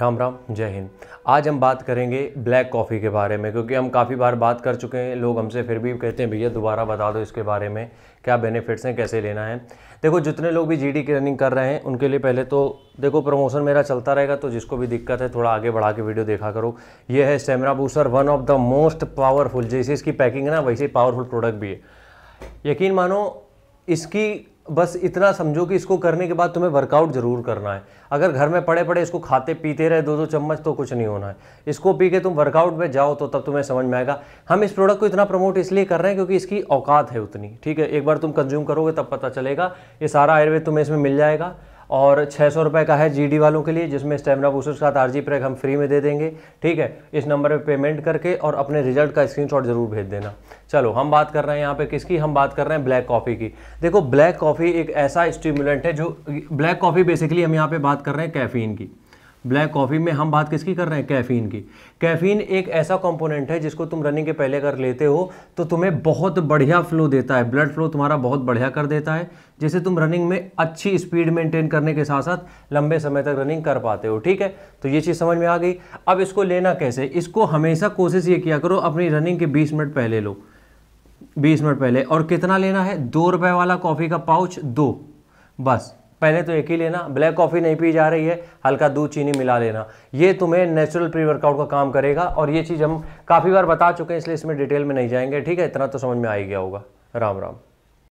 राम राम जय हिंद आज हम बात करेंगे ब्लैक कॉफ़ी के बारे में क्योंकि हम काफ़ी बार बात कर चुके हैं लोग हमसे फिर भी कहते हैं भैया दोबारा बता दो इसके बारे में क्या बेनिफिट्स हैं कैसे लेना है देखो जितने लोग भी जीडी की रनिंग कर रहे हैं उनके लिए पहले तो देखो प्रमोशन मेरा चलता रहेगा तो जिसको भी दिक्कत है थोड़ा आगे बढ़ा के वीडियो देखा करो ये है स्टेमरा बूसर one of the most powerful जैसे इसकी पैकिंग है ना वैसे पावरफुल प्रोडक्ट भी है यकीन मानो इसकी बस इतना समझो कि इसको करने के बाद तुम्हें वर्कआउट ज़रूर करना है अगर घर में पड़े पड़े इसको खाते पीते रहे दो दो चम्मच तो कुछ नहीं होना है इसको पी के तुम वर्कआउट में जाओ तो तब तुम्हें समझ में आएगा हम इस प्रोडक्ट को इतना प्रमोट इसलिए कर रहे हैं क्योंकि इसकी औकात है उतनी ठीक है एक बार तुम कंज्यूम करोगे तब पता चलेगा ये सारा आयुर्वेद तुम्हें इसमें मिल जाएगा और छः सौ रुपये का है जीडी वालों के लिए जिसमें स्टेमिना बूस्टर के साथ आरजी प्रेग हम फ्री में दे देंगे ठीक है इस नंबर पे पेमेंट करके और अपने रिजल्ट का स्क्रीनशॉट ज़रूर भेज देना चलो हम बात कर रहे हैं यहाँ पे किसकी हम बात कर रहे हैं ब्लैक कॉफ़ी की देखो ब्लैक कॉफ़ी एक ऐसा स्टिमुलेंट है जो ब्लैक कॉफ़ी बेसिकली हम यहाँ पर बात कर रहे हैं कैफ़ीन की ब्लैक कॉफ़ी में हम बात किसकी कर रहे हैं कैफ़ीन की कैफ़ीन एक ऐसा कंपोनेंट है जिसको तुम रनिंग के पहले अगर लेते हो तो तुम्हें बहुत बढ़िया फ्लो देता है ब्लड फ्लो तुम्हारा बहुत बढ़िया कर देता है जैसे तुम रनिंग में अच्छी स्पीड मेंटेन करने के साथ साथ लंबे समय तक रनिंग कर पाते हो ठीक है तो ये चीज़ समझ में आ गई अब इसको लेना कैसे इसको हमेशा कोशिश ये किया करो अपनी रनिंग के बीस मिनट पहले लो बीस मिनट पहले और कितना लेना है दो रुपये वाला कॉफ़ी का पाउच दो बस पहले तो एक ही लेना ब्लैक कॉफ़ी नहीं पी जा रही है हल्का दूध चीनी मिला लेना ये तुम्हें नेचुरल प्री वर्कआउट का काम करेगा और ये चीज़ हम काफ़ी बार बता चुके हैं इसलिए इसमें डिटेल में नहीं जाएंगे ठीक है इतना तो समझ में आ ही गया होगा राम राम